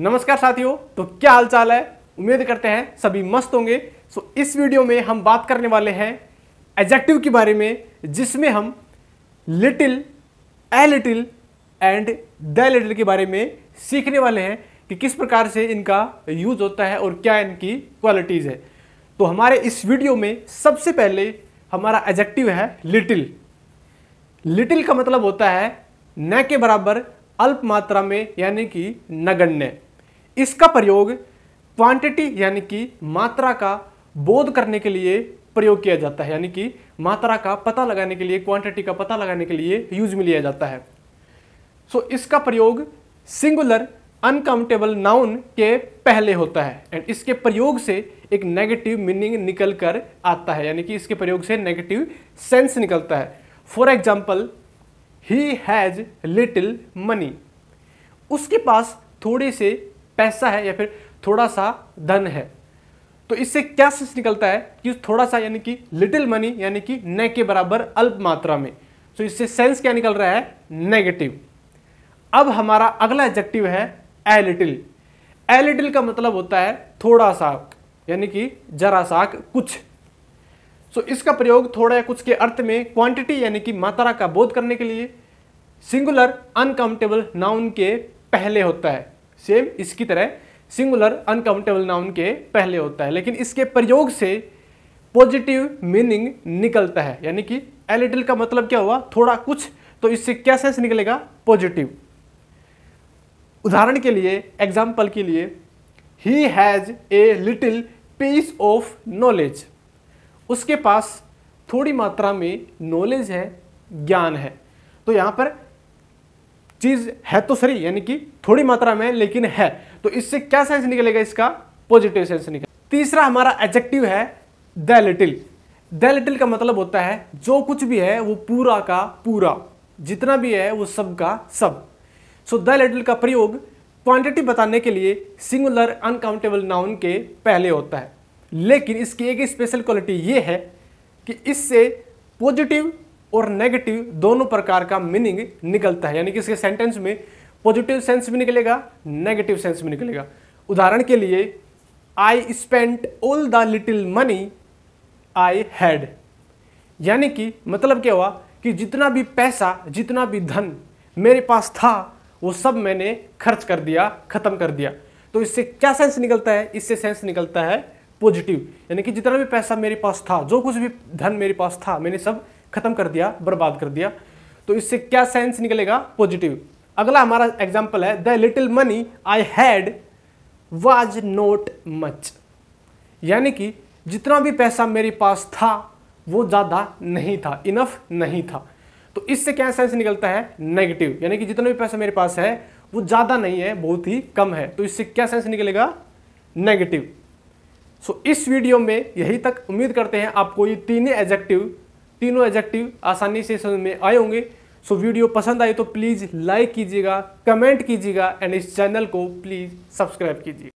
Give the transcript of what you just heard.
नमस्कार साथियों तो क्या हालचाल है उम्मीद करते हैं सभी मस्त होंगे सो इस वीडियो में हम बात करने वाले हैं एजेक्टिव के बारे में जिसमें हम little a little and the little के बारे में सीखने वाले हैं कि किस प्रकार से इनका यूज होता है और क्या इनकी क्वालिटीज़ है तो हमारे इस वीडियो में सबसे पहले हमारा एजेक्टिव है लिटिल लिटिल का मतलब होता है न के बराबर अल्प मात्रा में यानी कि नगण्य इसका प्रयोग क्वांटिटी यानी कि मात्रा का बोध करने के लिए प्रयोग किया जाता है यानी कि मात्रा का पता लगाने के लिए क्वांटिटी का पता लगाने के लिए यूज में लिया जाता है सो so, इसका प्रयोग सिंगुलर अनकाउंटेबल नाउन के पहले होता है एंड इसके प्रयोग से एक नेगेटिव मीनिंग निकल कर आता है यानी कि इसके प्रयोग से नेगेटिव सेंस निकलता है for example he has little money उसके पास थोड़े से पैसा है या फिर थोड़ा सा धन है तो इससे क्या सच निकलता है कि थोड़ा सा यानी कि लिटिल मनी यानी कि न के बराबर अल्प मात्रा में तो इससे सेंस क्या निकल रहा है नेगेटिव अब हमारा अगला एडजेक्टिव है ए लिटिल ए लिटिल का मतलब होता है थोड़ा सा यानी कि जरा सा कुछ सो इसका प्रयोग थोड़ा या कुछ के अर्थ में क्वांटिटी यानी कि मात्रा का बोध करने के लिए सिंगुलर अनकाउंटेबल नाउन के पहले होता है सेम इसकी तरह सिंगुलर अनकाउंटेबल नाउन के पहले होता है लेकिन इसके प्रयोग से पॉजिटिव मीनिंग निकलता है यानी कि ए लिटिल का मतलब क्या हुआ थोड़ा कुछ तो इससे क्या सेंस निकलेगा पॉजिटिव उदाहरण के लिए एग्जाम्पल के लिए he has a little piece of knowledge उसके पास थोड़ी मात्रा में नॉलेज है ज्ञान है तो यहाँ पर चीज़ है तो सही यानी कि थोड़ी मात्रा में लेकिन है तो इससे क्या सेंस निकलेगा इसका पॉजिटिव सेंस निकल तीसरा हमारा एडजेक्टिव है द लिटिल द लिटिल का मतलब होता है जो कुछ भी है वो पूरा का पूरा जितना भी है वो सब का सब सो द लिटिल का प्रयोग क्वांटिटी बताने के लिए सिंगुलर अनकाउंटेबल नाउन के पहले होता है लेकिन इसकी एक स्पेशल क्वालिटी ये है कि इससे पॉजिटिव और नेगेटिव दोनों प्रकार का मीनिंग निकलता है यानी कि इसके सेंटेंस में पॉजिटिव सेंस भी निकलेगा नेगेटिव सेंस भी निकलेगा उदाहरण के लिए I spent all the little money I had यानी कि मतलब क्या हुआ कि जितना भी पैसा जितना भी धन मेरे पास था वो सब मैंने खर्च कर दिया ख़त्म कर दिया तो इससे क्या सेंस निकलता है इससे सेंस निकलता है पॉजिटिव यानी कि जितना भी पैसा मेरे पास था जो कुछ भी धन मेरे पास था मैंने सब खत्म कर दिया बर्बाद कर दिया तो इससे क्या सेंस निकलेगा पॉजिटिव अगला हमारा एग्जाम्पल है the little money I had was not much यानी कि जितना भी पैसा मेरे पास था वो ज़्यादा नहीं था इनफ नहीं था तो इससे क्या सेंस निकलता है नेगेटिव यानी कि जितना भी पैसा मेरे पास है वो ज़्यादा नहीं है बहुत ही कम है तो इससे क्या सेंस निकलेगा नेगेटिव सो so, इस वीडियो में यही तक उम्मीद करते हैं आपको ये तीन एजेक्टिव तीनों एजेक्टिव आसानी से समझ में आए होंगे सो so, वीडियो पसंद आए तो प्लीज़ लाइक कीजिएगा कमेंट कीजिएगा एंड इस चैनल को प्लीज़ सब्सक्राइब कीजिए